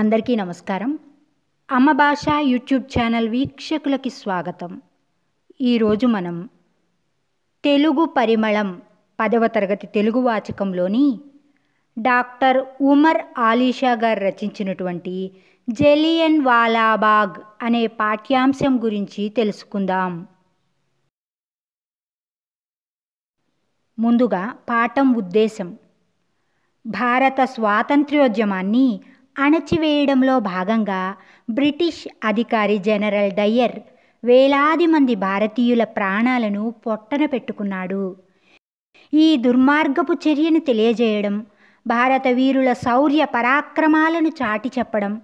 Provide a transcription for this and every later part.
అందరికీ నమస్కారం అమ్మ భాష యూట్యూబ్ ఛానల్ వీక్షకులకి స్వాగతం ఈరోజు మనం తెలుగు పరిమళం పదవ తరగతి తెలుగు వాచకంలోని డాక్టర్ ఉమర్ ఆలీషా గారు రచించినటువంటి జెలియన్ వాలాబాగ్ అనే పాఠ్యాంశం గురించి తెలుసుకుందాం ముందుగా పాఠం ఉద్దేశం భారత స్వాతంత్ర్యోద్యమాన్ని అణచివేయడంలో భాగంగా బ్రిటిష్ అధికారి జనరల్ డయ్యర్ వేలాది మంది భారతీయుల ప్రాణాలను పొట్టన పెట్టుకున్నాడు ఈ దుర్మార్గపు చర్యను తెలియజేయడం భారత వీరుల శౌర్య పరాక్రమాలను చాటి చెప్పడం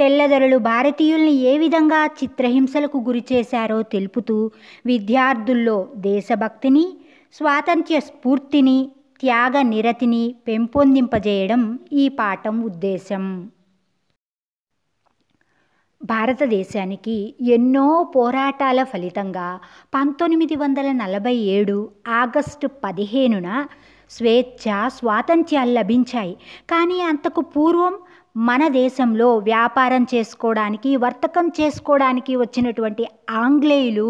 తెల్లదొరలు భారతీయుల్ని ఏ విధంగా చిత్రహింసలకు గురిచేశారో తెలుపుతూ విద్యార్థుల్లో దేశభక్తిని స్వాతంత్ర్య స్ఫూర్తిని త్యాగ నిరతిని పెంపొందింపజేయడం ఈ పాఠం ఉద్దేశం భారతదేశానికి ఎన్నో పోరాటాల ఫలితంగా పంతొమ్మిది వందల నలభై ఏడు ఆగస్టు పదిహేనున స్వేచ్ఛ స్వాతంత్ర్యాలు లభించాయి కానీ అంతకు పూర్వం మన దేశంలో వ్యాపారం చేసుకోవడానికి వర్తకం చేసుకోవడానికి వచ్చినటువంటి ఆంగ్లేయులు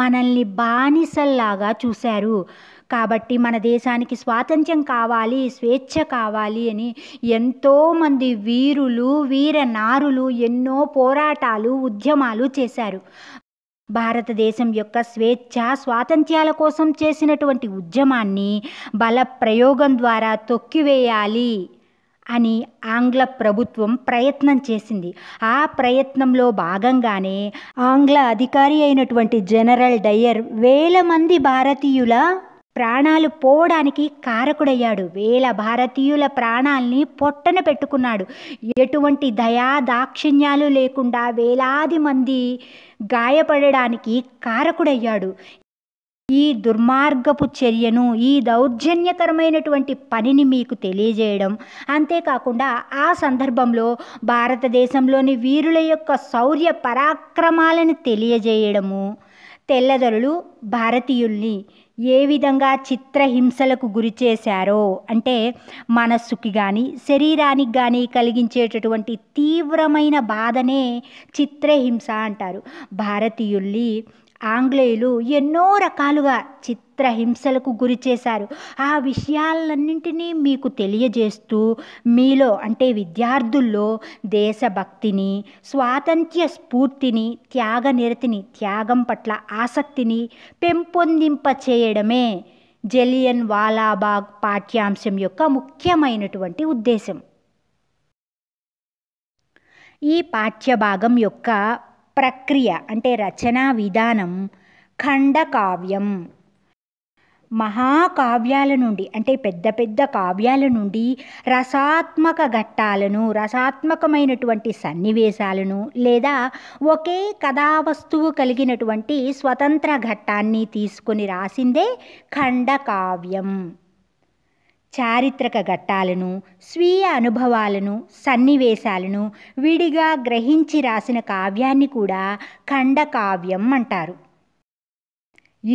మనల్ని బానిసల్లాగా చూశారు కాబట్టి మన దేశానికి స్వాతంత్ర్యం కావాలి స్వేచ్ఛ కావాలి అని ఎంతోమంది వీరులు వీరనారులు ఎన్నో పోరాటాలు ఉద్యమాలు చేశారు భారతదేశం యొక్క స్వేచ్ఛ స్వాతంత్ర్యాల కోసం చేసినటువంటి ఉద్యమాన్ని బల ప్రయోగం ద్వారా తొక్కివేయాలి అని ఆంగ్ల ప్రభుత్వం ప్రయత్నం చేసింది ఆ ప్రయత్నంలో భాగంగానే ఆంగ్ల అధికారి అయినటువంటి జనరల్ డయర్ వేల మంది భారతీయుల ప్రాణాలు పోవడానికి కారకుడయ్యాడు వేల భారతీయుల ప్రాణాల్ని పొట్టన పెట్టుకున్నాడు ఎటువంటి దయా దాక్షిణ్యాలు లేకుండా వేలాది మంది గాయపడడానికి కారకుడయ్యాడు ఈ దుర్మార్గపు చర్యను ఈ దౌర్జన్యకరమైనటువంటి పనిని మీకు తెలియజేయడం అంతేకాకుండా ఆ సందర్భంలో భారతదేశంలోని వీరుల యొక్క శౌర్య పరాక్రమాలను తెలియజేయడము తెల్లదొరలు భారతీయుల్ని ఏ విధంగా చిత్రహింసలకు గురి చేశారో అంటే మనస్సుకి కానీ శరీరానికి కానీ కలిగించేటటువంటి తీవ్రమైన బాధనే చిత్రహింస అంటారు భారతీయుల్ని ఆంగ్లేయులు ఎన్నో రకాలుగా చిత్రహింసలకు గురి చేశారు ఆ విషయాలన్నింటినీ మీకు తెలియజేస్తూ మీలో అంటే విద్యార్థుల్లో దేశభక్తిని స్వాతంత్ర్య స్ఫూర్తిని త్యాగ నిరతిని త్యాగం పట్ల ఆసక్తిని పెంపొందింప చేయడమే జలియన్ వాలాబాగ్ పాఠ్యాంశం యొక్క ముఖ్యమైనటువంటి ఉద్దేశం ఈ పాఠ్యభాగం యొక్క ప్రక్రియ అంటే రచనా విధానం ఖండకావ్యం మహాకావ్యాల నుండి అంటే పెద్ద పెద్ద కావ్యాల నుండి రసాత్మక ఘట్టాలను రసాత్మకమైనటువంటి సన్నివేశాలను లేదా ఒకే కథావస్తువు కలిగినటువంటి స్వతంత్ర ఘట్టాన్ని తీసుకొని రాసిందే ఖండకావ్యం చారిత్రక ఘట్టాలను స్వీయ అనుభవాలను సన్నివేశాలను విడిగా గ్రహించి రాసిన కావ్యాన్ని కూడా ఖండకావ్యం అంటారు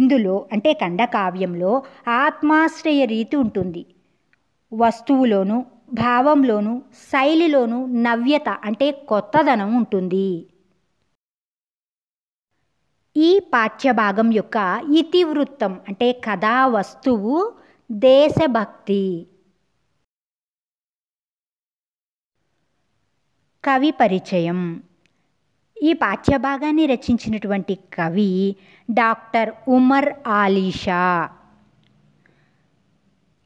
ఇందులో అంటే ఖండకావ్యంలో ఆత్మాశ్రయ రీతి ఉంటుంది వస్తువులోను భావంలోను శైలిలోనూ నవ్యత అంటే కొత్తదనం ఉంటుంది ఈ పాఠ్యభాగం యొక్క ఇతివృత్తం అంటే కథా వస్తువు దేశభక్తి కవి పరిచయం ఈ పాఠ్యభాగాన్ని రచించినటువంటి కవి డాక్టర్ ఉమర్ ఆలీషా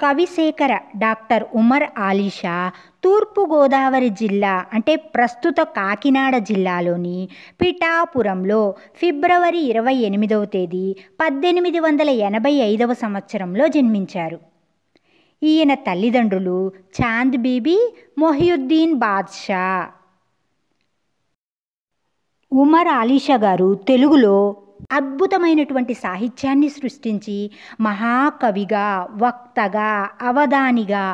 కవిశేఖర డాక్టర్ ఉమర్ ఆలీషా తూర్పుగోదావరి జిల్లా అంటే ప్రస్తుత కాకినాడ జిల్లాలోని పిఠాపురంలో ఫిబ్రవరి ఇరవై ఎనిమిదవ తేదీ పద్దెనిమిది వందల ఎనభై ఐదవ సంవత్సరంలో జన్మించారు ఈయన తల్లిదండ్రులు చాంద్ బీబీ మొహియుద్దీన్ బాద్షా ఉమర్ ఆలీషా గారు తెలుగులో అద్భుతమైనటువంటి సాహిత్యాన్ని సృష్టించి మహాకవిగా వక్తగా అవధానిగా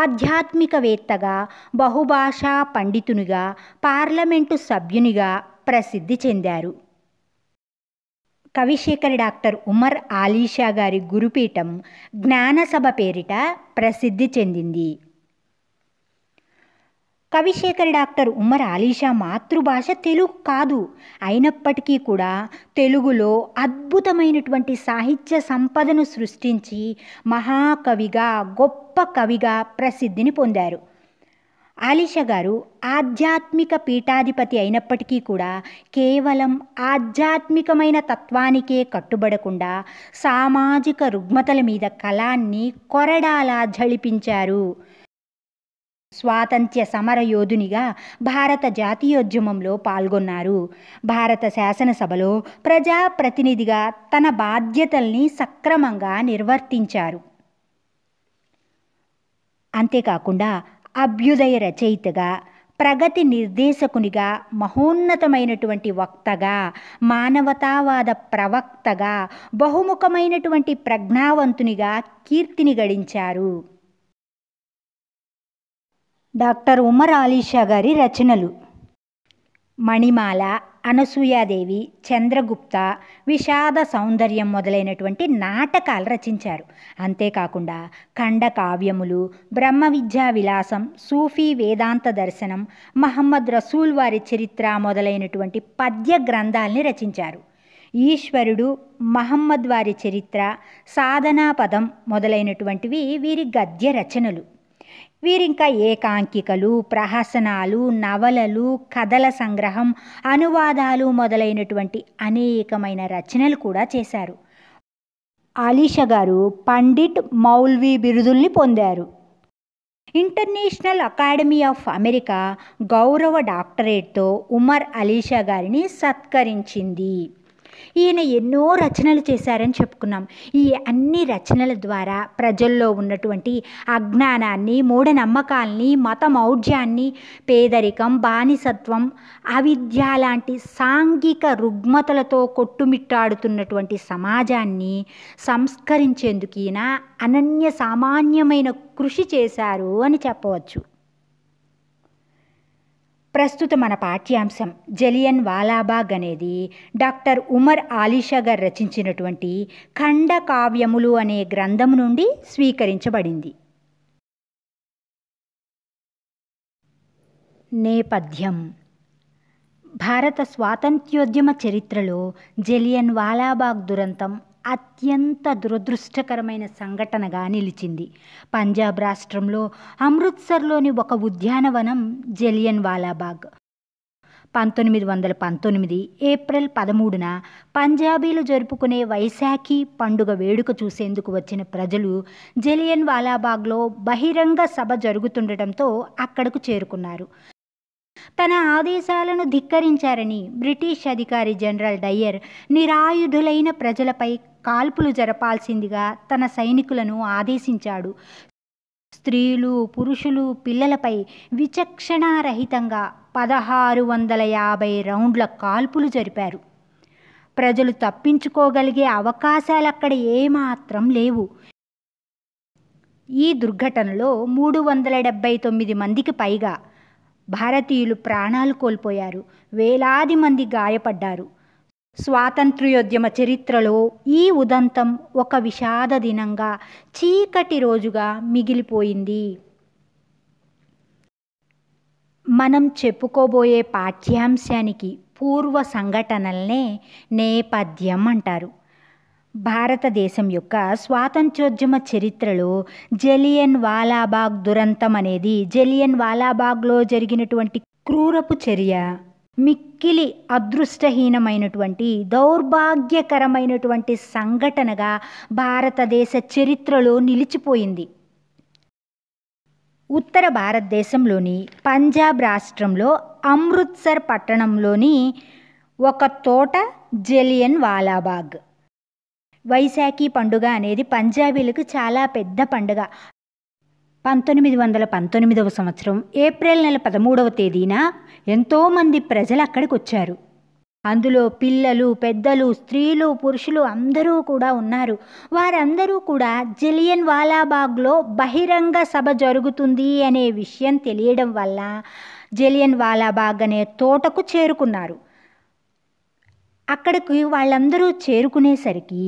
ఆధ్యాత్మికవేత్తగా బహుభాషా పండితునిగా పార్లమెంటు సభ్యునిగా ప్రసిద్ధి చెందారు కవిశేఖర్ డాక్టర్ ఉమర్ ఆలీషా గారి గురుపీఠం జ్ఞానసభ పేరిట ప్రసిద్ధి చెందింది కవిశేఖర్ డాక్టర్ ఉమర్ ఆలీషా మాతృభాష తెలుగు కాదు అయినప్పటికీ కూడా తెలుగులో అద్భుతమైనటువంటి సాహిత్య సంపదను సృష్టించి మహాకవిగా గొప్ప కవిగా ప్రసిద్ధిని పొందారు ఆలిష గారు ఆధ్యాత్మిక పీఠాధిపతి అయినప్పటికీ కూడా కేవలం ఆధ్యాత్మికమైన తత్వానికే కట్టుబడకుండా సామాజిక రుగ్మతల మీద కళాన్ని కొరడాలా జళిపించారు స్వాతంత్ర్య సమరయోధునిగా భారత జాతీయోద్యమంలో పాల్గొన్నారు భారత శాసనసభలో ప్రజాప్రతినిధిగా తన బాధ్యతల్ని సక్రమంగా నిర్వర్తించారు అంతేకాకుండా అభ్యుదయ రచయితగా ప్రగతి నిర్దేశకునిగా మహోన్నతమైనటువంటి వక్తగా మానవతావాద ప్రవక్తగా బహుముఖమైనటువంటి ప్రజ్ఞావంతునిగా కీర్తిని గడించారు డాక్టర్ ఉమర్ ఆలీషా గారి రచనలు మణిమాల అనసూయాదేవి చంద్రగుప్త విషాద సౌందర్యం మొదలైనటువంటి నాటకాలు రచించారు అంతేకాకుండా ఖండకావ్యములు బ్రహ్మ విద్యా విలాసం సూఫీ వేదాంత దర్శనం మహమ్మద్ రసూల్ వారి చరిత్ర మొదలైనటువంటి పద్య గ్రంథాల్ని రచించారు ఈశ్వరుడు మహమ్మద్ వారి చరిత్ర సాధనా పదం మొదలైనటువంటివి వీరి గద్య రచనలు వీరింకా ఏకాంకికలు ప్రహసనాలు నవలలు కథల సంగ్రహం అనువాదాలు మొదలైనటువంటి అనేకమైన రచనలు కూడా చేశారు ఆలీష గారు పండిట్ మౌల్వి బిరుదుల్ని పొందారు ఇంటర్నేషనల్ అకాడమీ ఆఫ్ అమెరికా గౌరవ డాక్టరేట్తో ఉమర్ అలీషా గారిని సత్కరించింది ఈయన ఎన్నో రచనలు చేశారని చెప్పుకున్నాం ఈ అన్ని రచనల ద్వారా ప్రజల్లో ఉన్నటువంటి అజ్ఞానాన్ని మూఢనమ్మకాల్ని మత మౌఢ్యాన్ని పేదరికం బానిసత్వం అవిద్య లాంటి సాంఘిక రుగ్మతలతో కొట్టుమిట్టాడుతున్నటువంటి సమాజాన్ని సంస్కరించేందుకు ఈయన అనన్య సామాన్యమైన కృషి చేశారు అని చెప్పవచ్చు ప్రస్తుత మన పాఠ్యాంశం జలియన్ వాలాబాగ్ అనేది డాక్టర్ ఉమర్ ఆలీషా గారు రచించినటువంటి ఖండ కావ్యములు అనే గ్రంథం నుండి స్వీకరించబడింది నేపథ్యం భారత స్వాతంత్ర్యోద్యమ చరిత్రలో జలియన్ వాలాబాగ్ దురంతం అత్యంత దురదృష్టకరమైన సంఘటనగా నిలిచింది పంజాబ్ రాష్ట్రంలో అమృత్సర్లోని ఒక ఉద్యానవనం జలియన్ వాలాబాగ్ పంతొమ్మిది వందల పంతొమ్మిది ఏప్రిల్ పదమూడున పంజాబీలు జరుపుకునే వైశాఖి పండుగ వేడుక చూసేందుకు వచ్చిన ప్రజలు జలియన్ వాలాబాగ్లో బహిరంగ సభ జరుగుతుండటంతో అక్కడకు చేరుకున్నారు తన ఆదేశాలను ధిక్కరించారని బ్రిటిష్ అధికారి జనరల్ డయ్యర్ నిరాయుధులైన ప్రజలపై కాల్పులు జరపాల్సిందిగా తన సైనికులను ఆదేశించాడు స్త్రీలు పురుషులు పిల్లలపై విచక్షణారహితంగా పదహారు వందల యాభై రౌండ్ల కాల్పులు జరిపారు ప్రజలు తప్పించుకోగలిగే అవకాశాలు అక్కడ ఏమాత్రం లేవు ఈ దుర్ఘటనలో మూడు వందల డెబ్బై తొమ్మిది మందికి పైగా భారతీయులు ప్రాణాలు కోల్పోయారు వేలాది మంది గాయపడ్డారు స్వాతంత్ర్యోద్యమ చరిత్రలో ఈ ఉదంతం ఒక విషాద దినంగా చీకటి రోజుగా మిగిలిపోయింది మనం చెప్పుకోబోయే పాఠ్యాంశానికి పూర్వ సంఘటనల్నే నేపథ్యం అంటారు భారతదేశం యొక్క స్వాతంత్ర్యోద్యమ చరిత్రలో జలియన్ వాలాబాగ్ దురంతం అనేది జలియన్ వాలాబాగ్లో జరిగినటువంటి క్రూరపు చర్య మిక్కిలి అదృష్టహీనమైనటువంటి దౌర్భాగ్యకరమైనటువంటి సంఘటనగా భారతదేశ చరిత్రలో నిలిచిపోయింది ఉత్తర భారతదేశంలోని పంజాబ్ రాష్ట్రంలో అమృత్సర్ పట్టణంలోని ఒక తోట జలియన్ వాలాబాగ్ వైశాఖీ పండుగ అనేది పంజాబీలకు చాలా పెద్ద పండుగ పంతొమ్మిది వందల పంతొమ్మిదవ సంవత్సరం ఏప్రిల్ నెల పదమూడవ తేదీన ఎంతోమంది ప్రజలు అక్కడికి వచ్చారు అందులో పిల్లలు పెద్దలు స్త్రీలు పురుషులు అందరూ కూడా ఉన్నారు వారందరూ కూడా జలియన్ వాలాబాగ్లో బహిరంగ సభ జరుగుతుంది అనే విషయం తెలియడం వల్ల జలియన్ వాలాబాగ్ అనే తోటకు చేరుకున్నారు అక్కడికి వాళ్ళందరూ చేరుకునేసరికి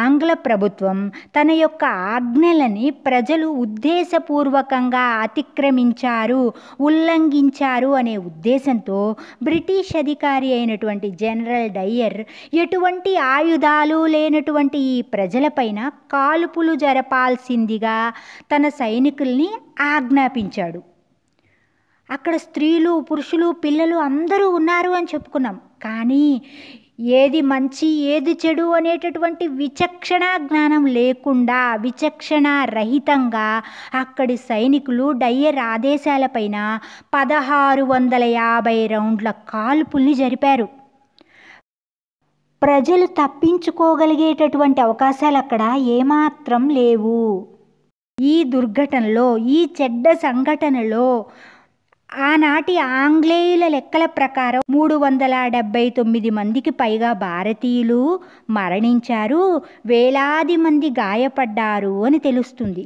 ఆంగ్ల ప్రభుత్వం తన యొక్క ఆజ్ఞలని ప్రజలు ఉద్దేశపూర్వకంగా అతిక్రమించారు ఉల్లంఘించారు అనే ఉద్దేశంతో బ్రిటిష్ అధికారి అయినటువంటి జనరల్ డయ్యర్ ఎటువంటి ఆయుధాలు లేనటువంటి ఈ ప్రజలపైన కాల్పులు జరపాల్సిందిగా తన సైనికుల్ని ఆజ్ఞాపించాడు అక్కడ స్త్రీలు పురుషులు పిల్లలు అందరూ ఉన్నారు అని చెప్పుకున్నాం కానీ ఏది మంచి ఏది చెడు అనేటటువంటి విచక్షణ జ్ఞానం లేకుండా విచక్షణ రహితంగా అక్కడి సైనికులు డయ్యర్ ఆదేశాలపైన పదహారు వందల యాభై రౌండ్ల కాల్పుల్ని జరిపారు ప్రజలు తప్పించుకోగలిగేటటువంటి అవకాశాలు అక్కడ ఏమాత్రం లేవు ఈ దుర్ఘటనలో ఈ చెడ్డ సంఘటనలో ఆనాటి ఆంగ్లేయుల లెక్కల ప్రకారం మూడు వందల డెబ్బై తొమ్మిది మందికి పైగా భారతీయులు మరణించారు వేలాది మంది గాయపడ్డారు అని తెలుస్తుంది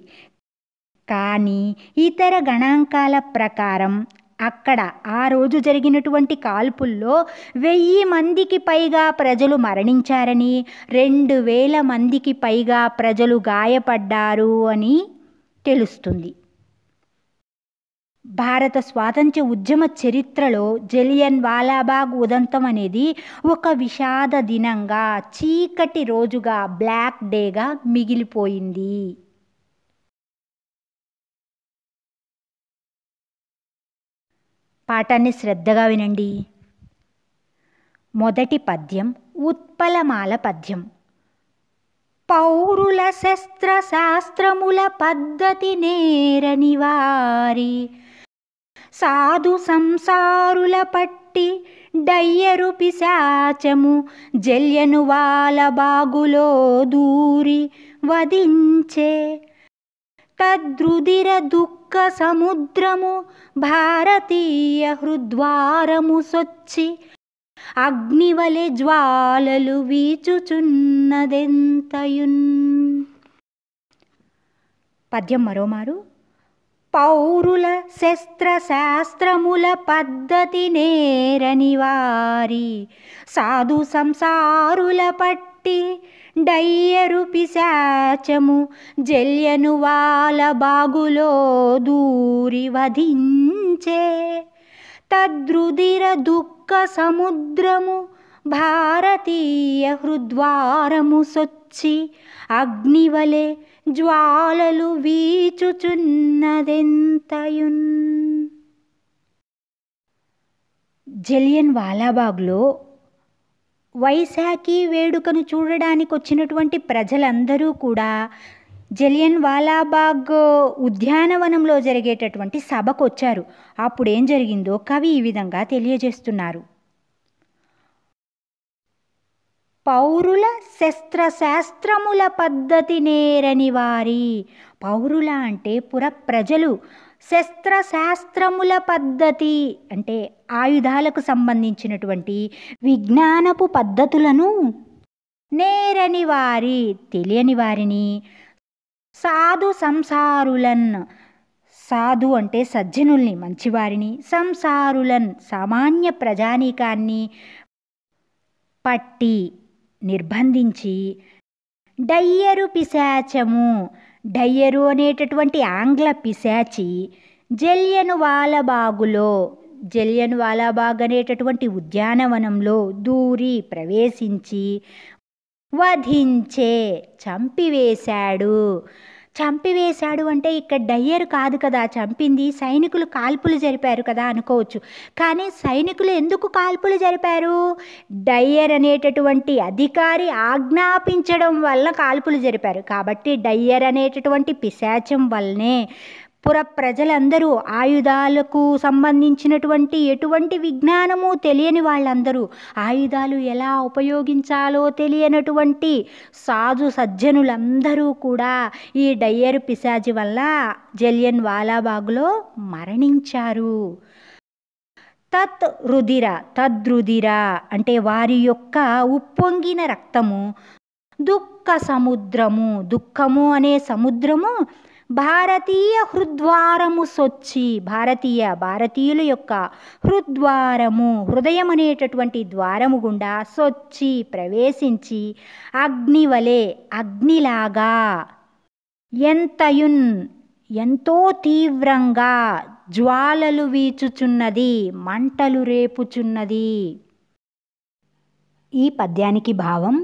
కానీ ఇతర గణాంకాల ప్రకారం అక్కడ ఆ రోజు జరిగినటువంటి కాల్పుల్లో వెయ్యి మందికి పైగా ప్రజలు మరణించారని రెండు వేల మందికి పైగా ప్రజలు గాయపడ్డారు అని తెలుస్తుంది భారత స్వాతంత్ర ఉద్యమ చరిత్రలో జలియన్ వాలాబాగ్ ఉదంతం అనేది ఒక విషాద దినంగా చీకటి రోజుగా బ్లాక్ డేగా మిగిలిపోయింది పాఠాన్ని శ్రద్ధగా వినండి మొదటి పద్యం ఉత్పలమాల పద్యం పౌరుల శస్త్ర శాస్త్రముల పద్ధతి నేరని వారి సాధు సంసారుల పట్టి డయ్యరు పిశాచము జల్యను వాళ్ళ బాగులో దూరి వధించే తద్రుదిర దుఃఖ సముద్రము భారతీయ హృద్వారము సొచ్చి అగ్నివలె జ్వాలలు వీచుచున్నదెంతయున్ పద్యం మరోమారు పౌరుల శస్త్రశాస్త్రముల పద్ధతి నేరని వారి సాధు సంసారుల పట్టి డయ్యరు పిశాచము జల్యను వాళ్ళ బాగులో దూరి వధించే తద్రుదిర దుఃఖ సముద్రము భారతీయ హృద్వారము సొచ్చి అగ్నివలే జ్వాలలు వీచుచున్నదెంతయున్ జలియన్ వాలాబాగ్లో వైశాఖి వేడుకను చూడడానికి వచ్చినటువంటి ప్రజలందరూ కూడా జలియన్ వాలాబాగ్ ఉద్యానవనంలో జరిగేటటువంటి సభకు వచ్చారు అప్పుడు ఏం జరిగిందో కవి ఈ విధంగా తెలియజేస్తున్నారు పౌరుల శస్త్రశాస్త్రముల పద్ధతి నేరని వారి పౌరుల అంటే పుర ప్రజలు శస్త్రశాస్త్రముల పద్ధతి అంటే ఆయుధాలకు సంబంధించినటువంటి విజ్ఞానపు పద్ధతులను నేరని వారి తెలియని వారిని సాధు సంసారులన్ సాధు అంటే సజ్జనుల్ని మంచివారిని సంసారులన్ సామాన్య ప్రజానీకాన్ని పట్టి నిర్బంధించి డయ్యరు పిశాచము డయ్యరు అనేటటువంటి ఆంగ్ల పిశాచి జల్యను వాలబాగులో జల్యను వాలాబాగ్ అనేటటువంటి ఉద్యానవనంలో దూరి ప్రవేశించి వధించే చంపివేశాడు చంపివేశాడు అంటే ఇక్కడ డయ్యర్ కాదు కదా చంపింది సైనికులు కాల్పులు జరిపారు కదా అనుకోవచ్చు కానీ సైనికులు ఎందుకు కాల్పులు జరిపారు డయ్యర్ అనేటటువంటి అధికారి ఆజ్ఞాపించడం వల్ల కాల్పులు జరిపారు కాబట్టి డయ్యర్ అనేటటువంటి పిశాచం వల్లనే పుర ప్రజలందరూ ఆయుధాలకు సంబంధించినటువంటి ఎటువంటి విజ్ఞానము తెలియని వాళ్ళందరూ ఆయుధాలు ఎలా ఉపయోగించాలో తెలియనటువంటి సాధు సజ్జనులందరూ కూడా ఈ డయ్యర్ పిశాజి వల్ల జలియన్ వాలాబాగ్లో మరణించారు తత్ రుధిర తద్రుధిర అంటే వారి యొక్క ఉప్పొంగిన రక్తము దుఃఖ సముద్రము దుఃఖము అనే సముద్రము భారతీయ హృద్వారము సొచ్చి భారతీయ భారతీయుల యొక్క హృద్వారము హృదయం అనేటటువంటి ద్వారము గుండా సొచ్చి ప్రవేశించి అగ్నివలే అగ్నిలాగా ఎంతయున్ ఎంతో తీవ్రంగా జ్వాలలు వీచుచున్నది మంటలు రేపుచున్నది ఈ పద్యానికి భావం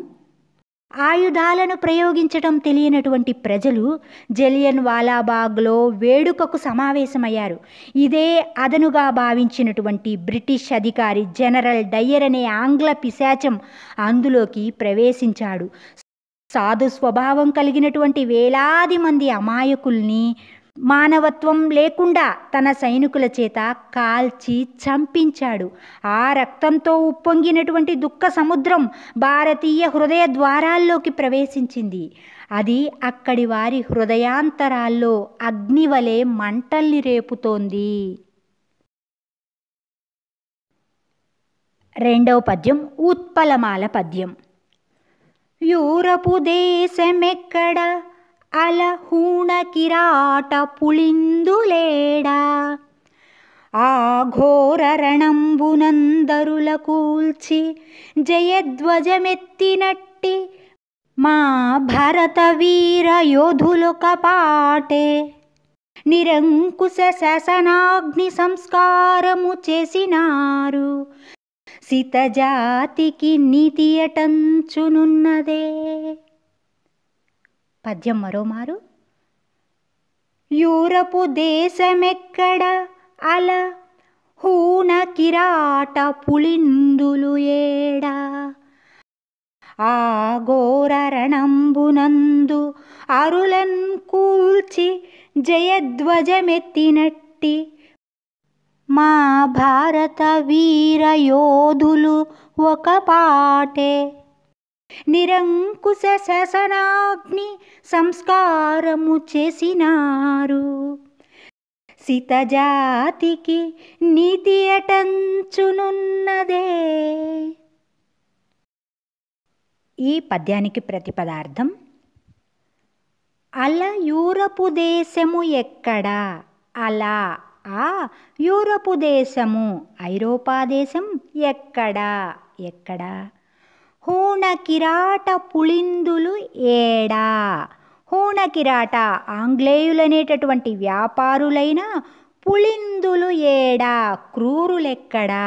ఆయుధాలను ప్రయోగించటం తెలియనటువంటి ప్రజలు జలియన్ వాలాబాగ్లో వేడుకకు సమావేశమయ్యారు ఇదే అదనుగా భావించినటువంటి బ్రిటిష్ అధికారి జనరల్ డయ్యర్ అనే ఆంగ్ల పిశాచం అందులోకి ప్రవేశించాడు సాధు స్వభావం కలిగినటువంటి వేలాది మంది అమాయకుల్ని మానవత్వం లేకుండా తన సైనికుల చేత కాల్చి చంపించాడు ఆ రక్తంతో ఉప్పొంగినటువంటి దుఃఖ సముద్రం భారతీయ హృదయ ద్వారాల్లోకి ప్రవేశించింది అది అక్కడి వారి హృదయాంతరాల్లో అగ్నివలే మంటల్ని రేపుతోంది రెండవ పద్యం ఉత్పలమాల పద్యం యూరపు దేశమెక్కడ అలహూణ కిరాట పుళిందులేడా ఆ ఘోర రణంబునందరుల కూల్చి జయధ్వజమెత్తినట్టి మా భరత వీర యోధులొక పాటే నిరంకుశ శాసనాగ్ని సంస్కారము చేసినారు సీతజాతికి నీతి అటంచునున్నదే పద్యం మరోమారు యూరపు దేశమెక్కడ అల హూన కిరాట పులిందులు ఏడా ఆ రణంబునందు అరులన్ కూల్చి జయధ్వజమెత్తినట్టి మా భారత వీర యోధులు ఒక పాటే నిరంకుశ శాసనాగ్ని సంస్కారము చేసినారు సీతజాతికి నీతి అటంచునున్నదే ఈ పద్యానికి ప్రతిపదార్థం అల యూరపు దేశము ఎక్కడా అలా ఆ యూరపు దేశము ఐరోపా దేశం ఎక్కడా ఎక్కడా హూణ కిరాట పులిందులు ఏడా హూణ కిరాట ఆంగ్లేయులనేటటువంటి వ్యాపారులైన పులిందులు ఏడా క్రూరులెక్కడా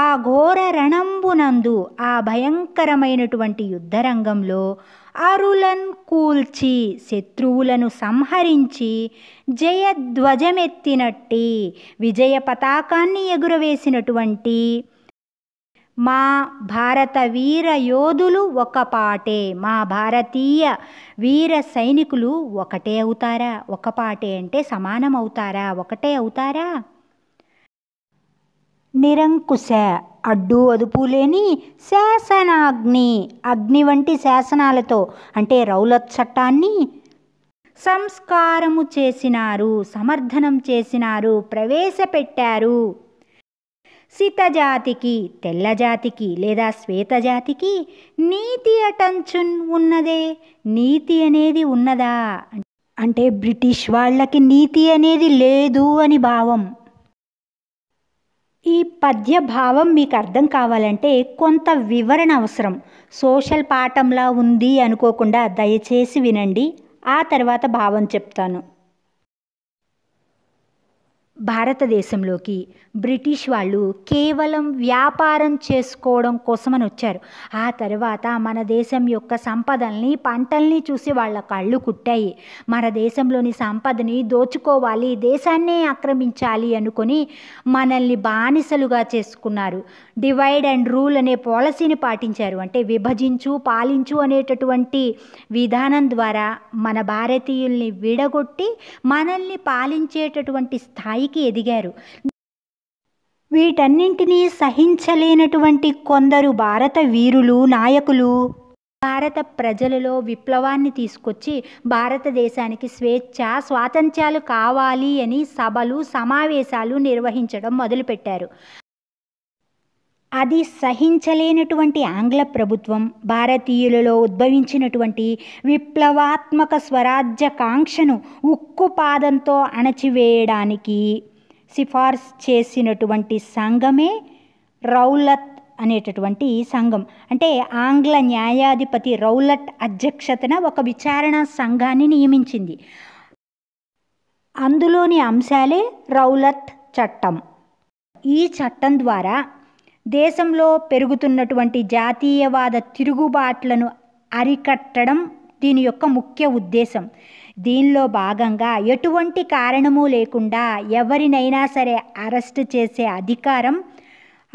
ఆ ఘోర రణంబునందు ఆ భయంకరమైనటువంటి యుద్ధరంగంలో అరులన్ కూల్చి శత్రువులను సంహరించి జయధ్వజమెత్తినట్టి విజయ పతాకాన్ని ఎగురవేసినటువంటి మా భారత వీర యోధులు ఒక పాటే మా భారతీయ వీర సైనికులు ఒకటే అవుతారా ఒక పాటే అంటే సమానం అవుతారా ఒకటే అవుతారా నిరంకుశ అడ్డు అదుపు లేని శాసనాగ్ని అగ్ని వంటి శాసనాలతో అంటే రౌలత్ చట్టాన్ని సంస్కారము చేసినారు సమర్థనం చేసినారు ప్రవేశపెట్టారు సితజాతికి తెల్లజాతికి లేదా శ్వేతజాతికి నీతి అటంచున్ ఉన్నదే నీతి అనేది ఉన్నదా అంటే బ్రిటిష్ వాళ్ళకి నీతి అనేది లేదు అని భావం ఈ పద్య భావం మీకు అర్థం కావాలంటే కొంత వివరణ అవసరం సోషల్ పాఠంలా ఉంది అనుకోకుండా దయచేసి వినండి ఆ తర్వాత భావం చెప్తాను భారతదేశంలోకి బ్రిటిష్ వాళ్ళు కేవలం వ్యాపారం చేసుకోవడం కోసమని వచ్చారు ఆ తర్వాత మన దేశం యొక్క సంపదల్ని పంటల్ని చూసి వాళ్ళ కళ్ళు కుట్టాయి మన దేశంలోని సంపదని దోచుకోవాలి దేశాన్నే ఆక్రమించాలి అనుకొని మనల్ని బానిసలుగా చేసుకున్నారు డివైడ్ అండ్ రూల్ అనే పాలసీని పాటించారు అంటే విభజించు పాలించు అనేటటువంటి విధానం ద్వారా మన భారతీయుల్ని విడగొట్టి మనల్ని పాలించేటటువంటి స్థాయి స్థాయికి ఎదిగారు వీటన్నింటినీ సహించలేనటువంటి కొందరు భారత వీరులు నాయకులు భారత ప్రజలలో విప్లవాన్ని తీసుకొచ్చి భారతదేశానికి స్వేచ్ఛ స్వాతంత్ర్యాలు కావాలి అని సభలు సమావేశాలు నిర్వహించడం మొదలుపెట్టారు అది సహించలేనటువంటి ఆంగ్ల ప్రభుత్వం భారతీయులలో ఉద్భవించినటువంటి విప్లవాత్మక కాంక్షను ఉక్కుపాదంతో అణచివేయడానికి సిఫార్సు చేసినటువంటి సంఘమే రౌలత్ అనేటటువంటి సంఘం అంటే ఆంగ్ల న్యాయాధిపతి రౌలట్ అధ్యక్షతన ఒక విచారణ సంఘాన్ని నియమించింది అందులోని అంశాలే రౌలత్ చట్టం ఈ చట్టం ద్వారా దేశంలో పెరుగుతున్నటువంటి జాతీయవాద తిరుగుబాట్లను అరికట్టడం దీని యొక్క ముఖ్య ఉద్దేశం దీనిలో భాగంగా ఎటువంటి కారణము లేకుండా ఎవరినైనా సరే అరెస్టు చేసే అధికారం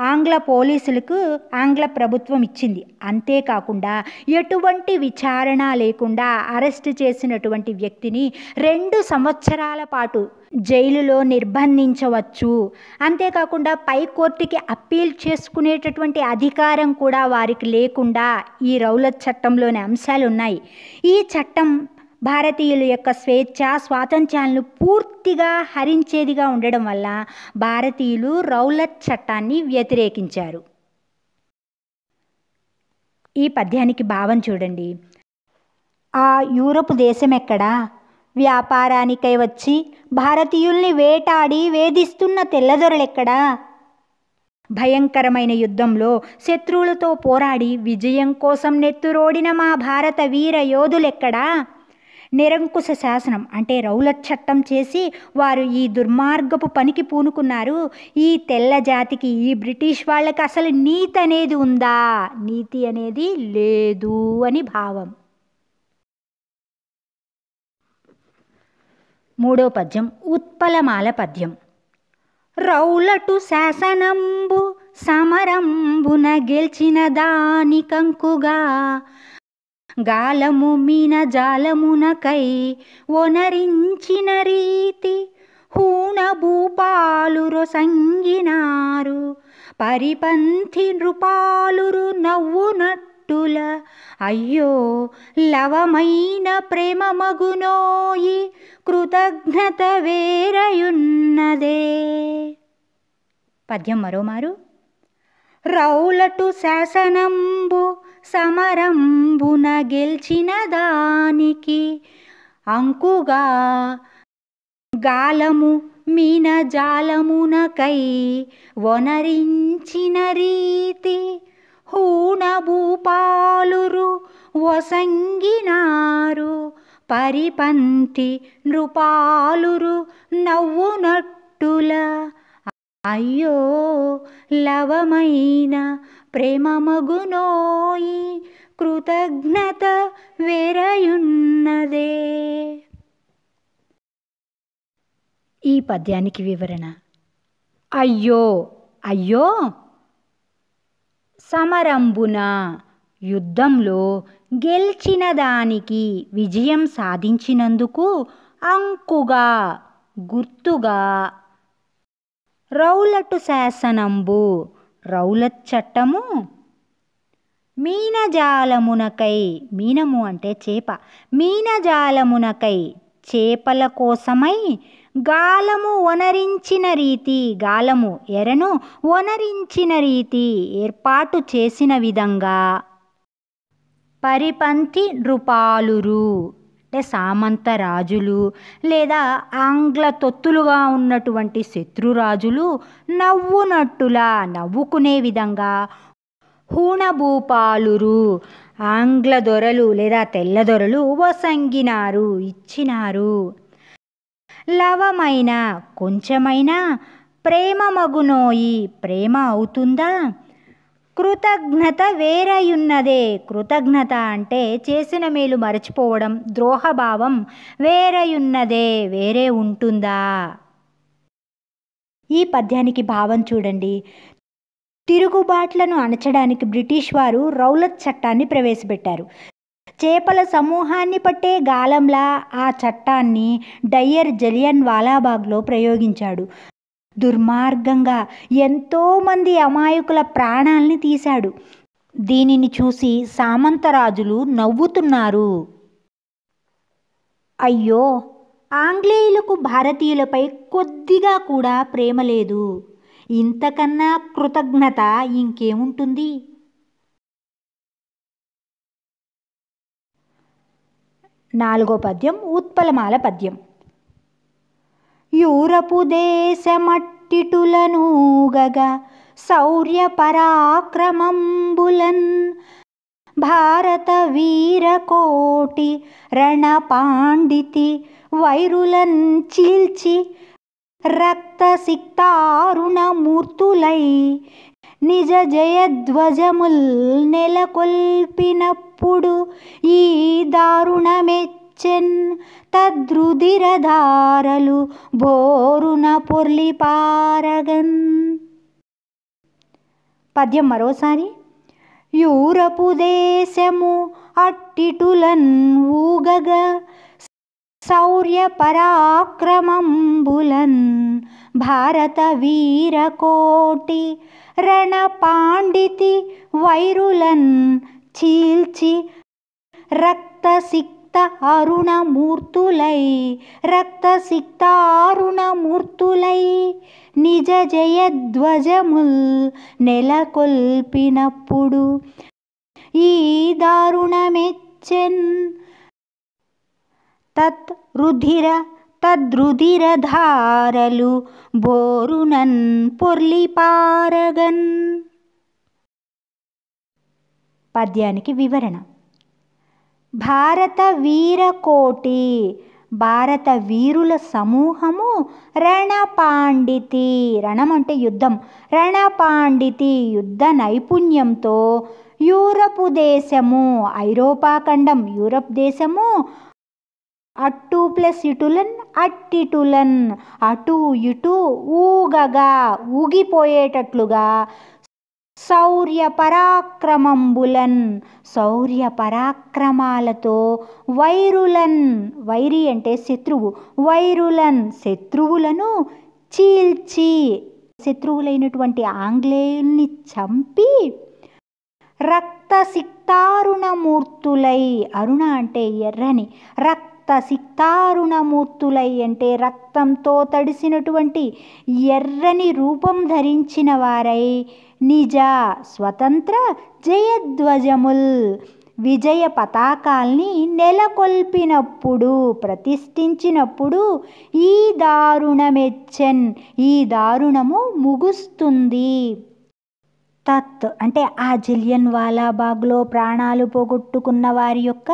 ఆంగ్ల పోలీసులకు ఆంగ్ల ప్రభుత్వం ఇచ్చింది అంతేకాకుండా ఎటువంటి విచారణ లేకుండా అరెస్ట్ చేసినటువంటి వ్యక్తిని రెండు సంవత్సరాల పాటు జైలులో నిర్బంధించవచ్చు అంతేకాకుండా పై కోర్టుకి అప్పీల్ చేసుకునేటటువంటి అధికారం కూడా వారికి లేకుండా ఈ రౌలత్ చట్టంలోని అంశాలు ఉన్నాయి ఈ చట్టం భారతీయుల యొక్క స్వేచ్ఛ స్వాతంత్ర్యాలను పూర్తిగా హరించేదిగా ఉండడం వల్ల భారతీయులు రౌలత్ చట్టాన్ని వ్యతిరేకించారు ఈ పద్యానికి భావం చూడండి ఆ యూరప్ దేశం ఎక్కడా వ్యాపారానికై వచ్చి భారతీయుల్ని వేటాడి వేధిస్తున్న తెల్లదొరలెక్కడా భయంకరమైన యుద్ధంలో శత్రువులతో పోరాడి విజయం కోసం నెత్తురోడిన మా భారత వీర యోధులెక్కడా నిరంకుశ శాసనం అంటే రౌలట్ చట్టం చేసి వారు ఈ దుర్మార్గపు పనికి పూనుకున్నారు ఈ తెల్ల జాతికి ఈ బ్రిటిష్ వాళ్ళకి అసలు నీతి అనేది ఉందా నీతి అనేది లేదు అని భావం మూడో పద్యం ఉత్పలమాల పద్యం రౌలటు శాసనంబు సమరంబున గెలిచిన కంకుగా గాలము మిన జాలమునకై ఒనరించిన రీతి హూణభూపాలురు సంగినారు పరిపంథి నృపాలురు నవ్వునట్టుల అయ్యో లవమైన ప్రేమ మగునోయి కృతజ్ఞత వేరయున్నదే పద్యం మరోమారు రౌలటు శాసనంబు సమరంబున గెలిచిన దానికి అంకుగా గాలము మీన జాలమునకై వనరించిన రీతి హూణభూపాలురు వసంగినారు పరిపంతి నృపాలురు నవ్వునట్టుల అయ్యో లవమైన ప్రేమమగునోయి కృతజ్ఞత వేరయున్నదే ఈ పద్యానికి వివరణ అయ్యో అయ్యో సమరంబున యుద్ధంలో గెలిచిన దానికి విజయం సాధించినందుకు అంకుగా గుర్తుగా రౌలటు శాసనంబు రౌలత్ చట్టము మీనజాలమునకై మీనము అంటే చేప మీనజాలమునకై చేపల కోసమై గాలము వనరించిన రీతి గాలము ఎరను వనరించిన రీతి ఏర్పాటు చేసిన విధంగా పరిపంతి నృపాలురు అంటే సామంత రాజులు లేదా ఆంగ్ల తొత్తులుగా ఉన్నటువంటి శత్రురాజులు నవ్వునట్టులా నవ్వుకునే విధంగా హూణభూపాలురు ఆంగ్ల దొరలు లేదా తెల్లదొరలు వసంగినారు ఇచ్చినారు లవమైన కొంచెమైనా ప్రేమ మగునోయి ప్రేమ అవుతుందా కృతజ్ఞత వేరయున్నదే కృతజ్ఞత అంటే చేసిన మేలు మరచిపోవడం ద్రోహభావం వేరయున్నదే వేరే ఉంటుందా ఈ పద్యానికి భావం చూడండి తిరుగుబాట్లను అణచడానికి బ్రిటిష్ వారు రౌలత్ చట్టాన్ని ప్రవేశపెట్టారు చేపల సమూహాన్ని పట్టే గాలంలా ఆ చట్టాన్ని డయ్యర్ జలియన్ వాలాబాగ్లో ప్రయోగించాడు దుర్మార్గంగా ఎంతోమంది అమాయకుల ప్రాణాల్ని తీశాడు దీనిని చూసి సామంతరాజులు నవ్వుతున్నారు అయ్యో ఆంగ్లేయులకు భారతీయులపై కొద్దిగా కూడా ప్రేమ లేదు ఇంతకన్నా కృతజ్ఞత ఇంకేముంటుంది నాలుగో పద్యం ఉత్పలమాల పద్యం యూరపు దేశమట్టిటులనూగగా శౌర్య పరాక్రమంబులన్ భారత వీరకోటి రణపాండితి వైరులన్ చీల్చి రక్త సిక్తారుణమూర్తులై నిజ జయధ్వజముల్ నెలకొల్పినప్పుడు ఈ దారుణమే చెన్ తద్రుదిరధారలు బోరున పొర్లి పారగన్ పద్యం మరోసారి యూరపు దేశము అట్టిటులన్ ఊగగ శౌర్య పరాక్రమంబులన్ భారత వీరకోటి రణ పాండితి వైరులన్ చీల్చి రక్త సిక్ సిక్త అరుణమూర్తులై రక్త సిక్త అరుణమూర్తులై నిజ జయధ్వజముల్ నెలకొల్పినప్పుడు ఈ దారుణమెచ్చెన్ తత్ రుధిర తద్రుధిరధారలు బోరునన్ పొర్లిపారగన్ పద్యానికి వివరణ భారత వీరకోటి భారత వీరుల సమూహము రణపాండితి రణం అంటే యుద్ధం రణపాండితి యుద్ధ నైపుణ్యంతో యూరపు దేశము ఐరోపా ఖండం యూరప్ దేశము అట్టు ప్లస్ ఇటులన్ అట్టిటులన్ అటు ఇటు ఊగగా ఊగిపోయేటట్లుగా శౌర్య పరాక్రమంబులన్ శౌర్య పరాక్రమాలతో వైరులన్ వైరి అంటే శత్రువు వైరులన్ శత్రువులను చీల్చి శత్రువులైనటువంటి ఆంగ్లేయుల్ని చంపి రక్త సిక్తారుణమూర్తులై అరుణ అంటే ఎర్రని రక్త సిక్తారుణమూర్తులై అంటే రక్తంతో తడిసినటువంటి ఎర్రని రూపం ధరించిన వారై నిజ స్వతంత్ర జయధ్వజముల్ విజయ పతాకాల్ని నెలకొల్పినప్పుడు ప్రతిష్ఠించినప్పుడు ఈ దారుణమెచ్చన్ ఈ దారుణము ముగుస్తుంది తత్ అంటే ఆ జిలియన్ వాలాబాగ్లో ప్రాణాలు పోగొట్టుకున్న వారి యొక్క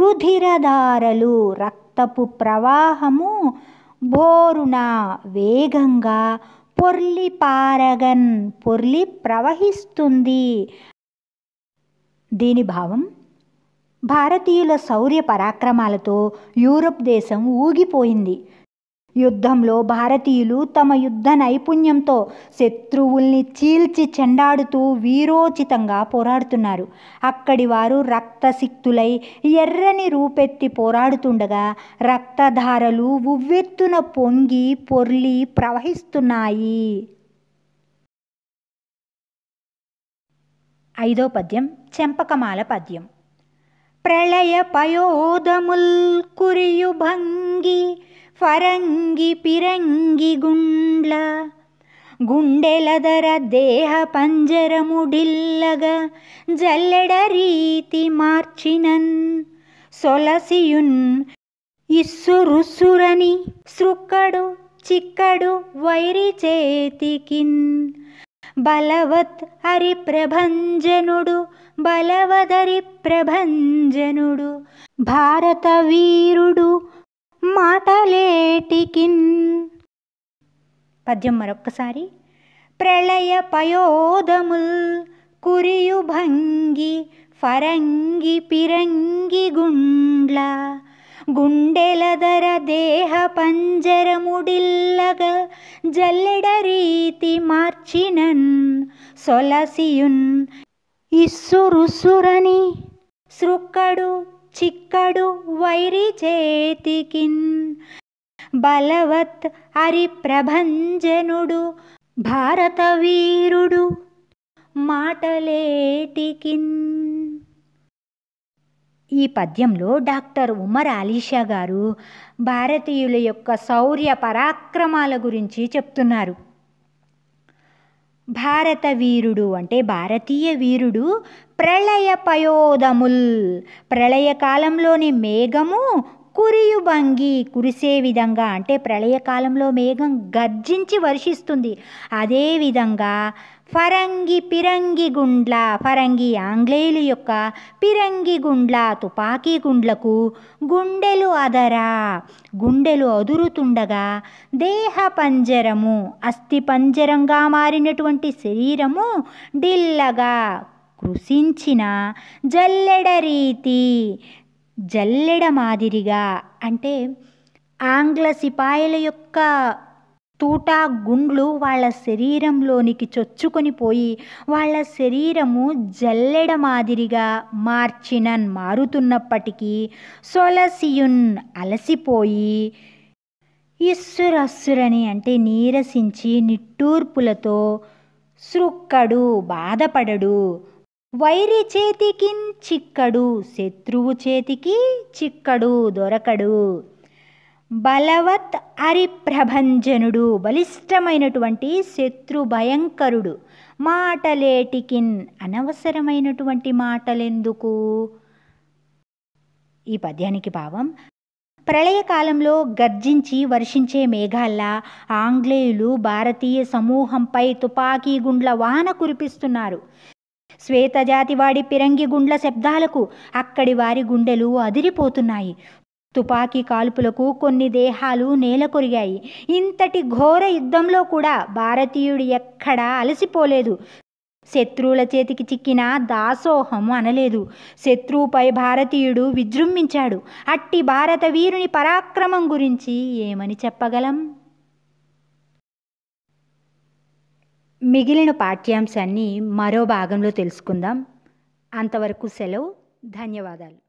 రుధిరధారలు రక్తపు ప్రవాహము బోరున వేగంగా పొర్లి పారగన్ పొర్లి ప్రవహిస్తుంది దీని భావం భారతీయుల శౌర్య పరాక్రమాలతో యూరప్ దేశం ఊగిపోయింది యుద్ధంలో భారతీయులు తమ యుద్ధ నైపుణ్యంతో శత్రువుల్ని చీల్చి చెండాడుతూ వీరోచితంగా పోరాడుతున్నారు అక్కడి వారు రక్తసిక్తులై ఎర్రని రూపెత్తి పోరాడుతుండగా రక్తధారలు ఉవ్వెత్తున పొంగి పొర్లి ప్రవహిస్తున్నాయి ఐదో పద్యం చెంపకమాల పద్యం ప్రళయ పయోదముల్ కురియు భంగి ఫరంగి పిరంగి గుండ్ల గుండెలదర దేహ పంజరముడిల్లగా జల్లెడ రీతి మార్చినన్ సొలసియున్ ఇస్సురుసురని సృక్కడు చిక్కడు వైరి చేతికిన్ బలవత్ హరి ప్రభంజనుడు బలవదరి ప్రభంజనుడు భారత వీరుడు పాటలేటికిన్ పద్యం మరొక్కసారి ప్రళయ పయోదముల్ కురియు భంగి ఫరంగి పిరంగి గుండ్ల గుండెలదర దేహ పంజరముడిల్లగ జల్లెడ రీతి మార్చినన్ సొలసియున్ ఇసురుసురని శృక్కడు చిక్కడు వైరి చేతికిన్ బలవత్ ప్రభంజనుడు భారత వీరుడు మాటలేటికిన్ ఈ పద్యంలో డాక్టర్ ఉమర్ అలీషా గారు భారతీయుల యొక్క శౌర్య పరాక్రమాల గురించి చెప్తున్నారు భారత వీరుడు అంటే భారతీయ వీరుడు ప్రళయ పయోదముల్ ప్రళయకాలంలోని మేఘము కురియుబంగి కురిసే విధంగా అంటే ప్రళయకాలంలో మేఘం గర్జించి వర్షిస్తుంది అదేవిధంగా ఫరంగి పిరంగి గుండ్ల ఫరంగి ఆంగ్లేయుల యొక్క పిరంగి గుండ్ల తుపాకీ గుండ్లకు గుండెలు అదరా గుండెలు అదురుతుండగా దేహ పంజరము అస్థి పంజరంగా మారినటువంటి శరీరము డిల్లగా కృషించిన జల్లెడ రీతి జల్లెడ మాదిరిగా అంటే ఆంగ్ల సిపాయిల యొక్క తూటా గుండ్లు వాళ్ళ శరీరంలోనికి చొచ్చుకొని పోయి వాళ్ళ శరీరము జల్లెడ మాదిరిగా మార్చినన్ మారుతున్నప్పటికీ సొలసియున్ అలసిపోయి ఇస్సురస్సురని అంటే నీరసించి నిట్టూర్పులతో శృక్కడు బాధపడడు వైరి చేతికి చిక్కడు శత్రువు చేతికి చిక్కడు దొరకడు బలవత్ అరిప్రభంజనుడు బలిష్టమైనటువంటి శత్రు భయంకరుడు మాటలేటికిన్ అనవసరమైనటువంటి మాటలెందుకు ఈ పద్యానికి భావం ప్రళయకాలంలో గర్జించి వర్షించే మేఘాల్లా ఆంగ్లేయులు భారతీయ సమూహంపై తుపాకీ గుండ్ల వాన కురిపిస్తున్నారు శ్వేతజాతివాడి పిరంగి గుండ్ల శబ్దాలకు అక్కడి వారి గుండెలు అదిరిపోతున్నాయి తుపాకీ కాల్పులకు కొన్ని దేహాలు నేలకొరిగాయి ఇంతటి ఘోర యుద్ధంలో కూడా భారతీయుడు ఎక్కడా అలసిపోలేదు శత్రువుల చేతికి చిక్కిన దాసోహం అనలేదు శత్రువుపై భారతీయుడు విజృంభించాడు అట్టి భారత వీరుని పరాక్రమం గురించి ఏమని చెప్పగలం మిగిలిన పాఠ్యాంశాన్ని మరో భాగంలో తెలుసుకుందాం అంతవరకు సెలవు ధన్యవాదాలు